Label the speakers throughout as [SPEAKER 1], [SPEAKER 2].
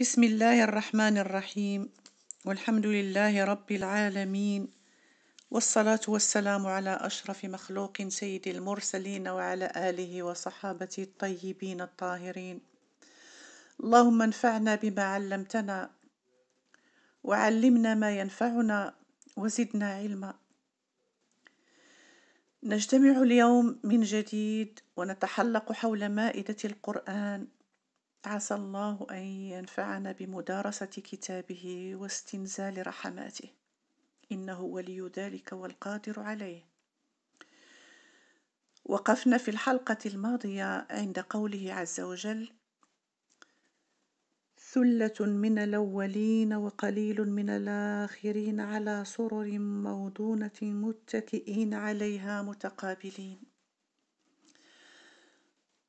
[SPEAKER 1] بسم الله الرحمن الرحيم والحمد لله رب العالمين والصلاة والسلام على أشرف مخلوق سيد المرسلين وعلى آله وصحابته الطيبين الطاهرين اللهم انفعنا بما علمتنا وعلمنا ما ينفعنا وزدنا علما نجتمع اليوم من جديد ونتحلق حول مائدة القرآن عسى الله ان ينفعنا بمدارسه كتابه واستنزال رحماته انه ولي ذلك والقادر عليه وقفنا في الحلقه الماضيه عند قوله عز وجل ثله من الاولين وقليل من الاخرين على سرر موضونه متكئين عليها متقابلين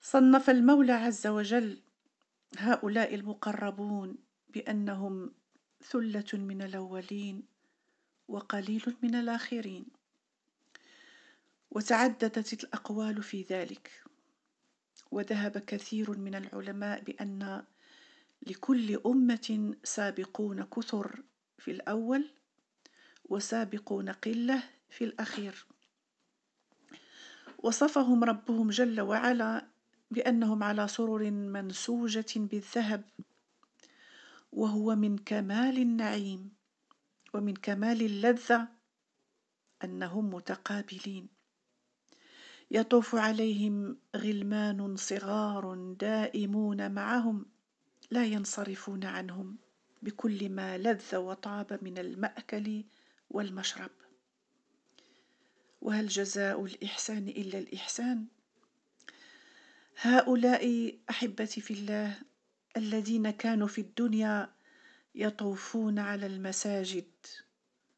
[SPEAKER 1] صنف المولى عز وجل هؤلاء المقربون بانهم ثله من الاولين وقليل من الاخرين وتعددت الاقوال في ذلك وذهب كثير من العلماء بان لكل امه سابقون كثر في الاول وسابقون قله في الاخير وصفهم ربهم جل وعلا بأنهم على سرر منسوجة بالذهب وهو من كمال النعيم ومن كمال اللذة أنهم متقابلين يطوف عليهم غلمان صغار دائمون معهم لا ينصرفون عنهم بكل ما لذ وطاب من المأكل والمشرب وهل جزاء الإحسان إلا الإحسان؟ هؤلاء احبتي في الله الذين كانوا في الدنيا يطوفون على المساجد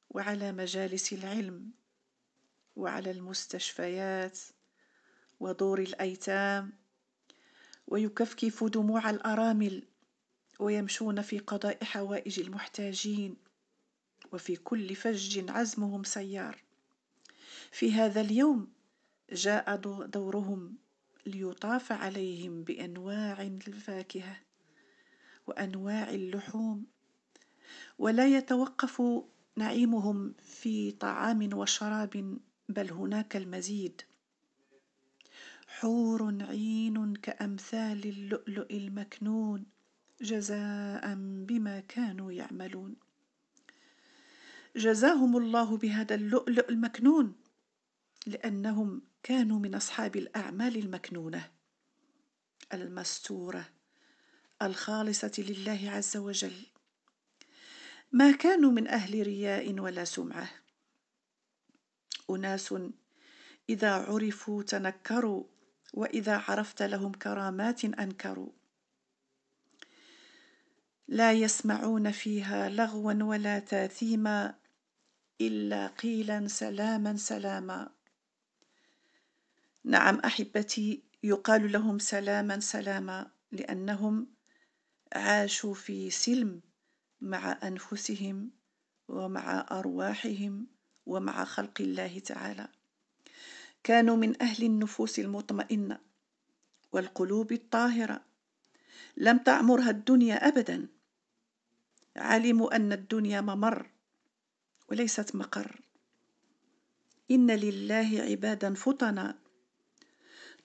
[SPEAKER 1] وعلى مجالس العلم وعلى المستشفيات ودور الايتام ويكفكف دموع الارامل ويمشون في قضاء حوائج المحتاجين وفي كل فج عزمهم سيار في هذا اليوم جاء دورهم ليطاف عليهم بانواع الفاكهه وانواع اللحوم ولا يتوقف نعيمهم في طعام وشراب بل هناك المزيد حور عين كامثال اللؤلؤ المكنون جزاء بما كانوا يعملون جزاهم الله بهذا اللؤلؤ المكنون لأنهم كانوا من أصحاب الأعمال المكنونة المستورة الخالصة لله عز وجل ما كانوا من أهل رياء ولا سمعة أناس إذا عرفوا تنكروا وإذا عرفت لهم كرامات أنكروا لا يسمعون فيها لغوا ولا تاثيما الا قيلا سلاما سلاما نعم احبتي يقال لهم سلاما سلاما لانهم عاشوا في سلم مع انفسهم ومع ارواحهم ومع خلق الله تعالى كانوا من اهل النفوس المطمئنه والقلوب الطاهره لم تعمرها الدنيا ابدا علموا ان الدنيا ممر وليست مقر ان لله عبادا فطنا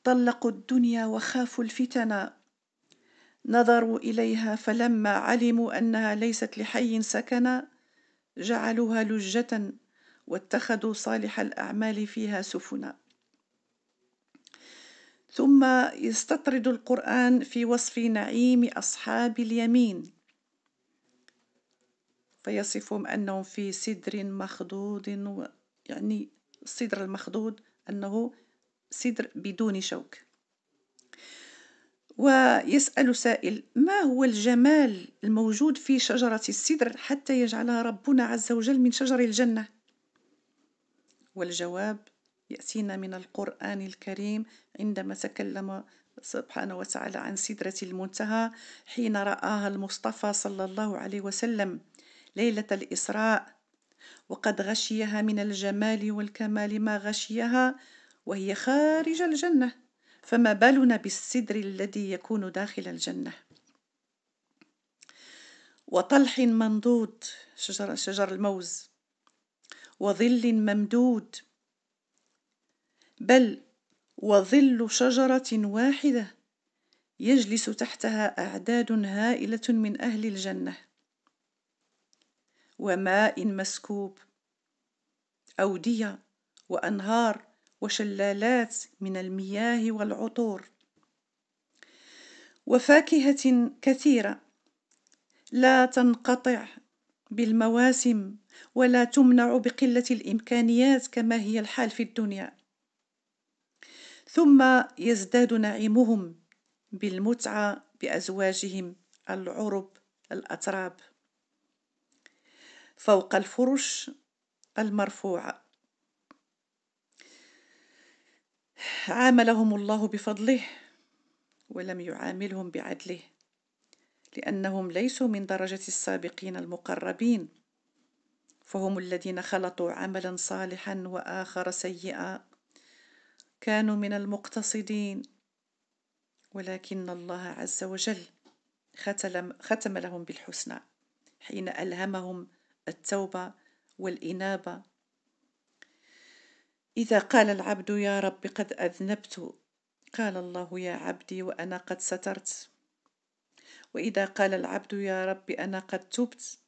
[SPEAKER 1] طلقوا الدنيا وخافوا الفتنا نظروا اليها فلما علموا انها ليست لحي سكن جعلوها لجه واتخذوا صالح الاعمال فيها سفنا ثم يستطرد القران في وصف نعيم اصحاب اليمين فيصفهم انهم في سدر مخضود يعني السدر المخضود انه صدر بدون شوك ويسأل سائل ما هو الجمال الموجود في شجرة السدر حتى يجعلها ربنا عز وجل من شجر الجنة والجواب يأتينا من القرآن الكريم عندما تكلم سبحانه وتعالى عن سدرة المنتهى حين رآها المصطفى صلى الله عليه وسلم ليلة الإسراء وقد غشيها من الجمال والكمال ما غشيها وهي خارج الجنة فما بالنا بالسدر الذي يكون داخل الجنة وطلح منضود شجر, شجر الموز وظل ممدود بل وظل شجرة واحدة يجلس تحتها أعداد هائلة من أهل الجنة وماء مسكوب أودية وأنهار وشلالات من المياه والعطور وفاكهه كثيره لا تنقطع بالمواسم ولا تمنع بقله الامكانيات كما هي الحال في الدنيا ثم يزداد نعيمهم بالمتعه بازواجهم العرب الاتراب فوق الفرش المرفوعه عاملهم الله بفضله ولم يعاملهم بعدله لانهم ليسوا من درجه السابقين المقربين فهم الذين خلطوا عملا صالحا واخر سيئا كانوا من المقتصدين ولكن الله عز وجل ختم لهم بالحسنى حين الهمهم التوبه والانابه إذا قال العبد يا رب قد أذنبت قال الله يا عبدي وأنا قد سترت وإذا قال العبد يا رب أنا قد تبت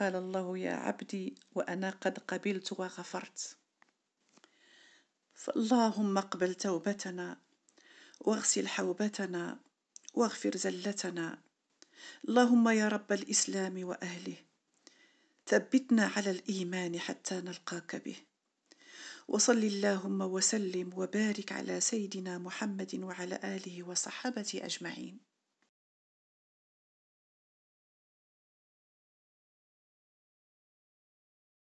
[SPEAKER 1] قال الله يا عبدي وأنا قد قبلت وغفرت فاللهم اقبل توبتنا واغسل حوبتنا واغفر زلتنا اللهم يا رب الإسلام وأهله ثبتنا على الإيمان حتى نلقاك به وصل اللهم وسلم وبارك على سيدنا محمد وعلى اله وصحبه اجمعين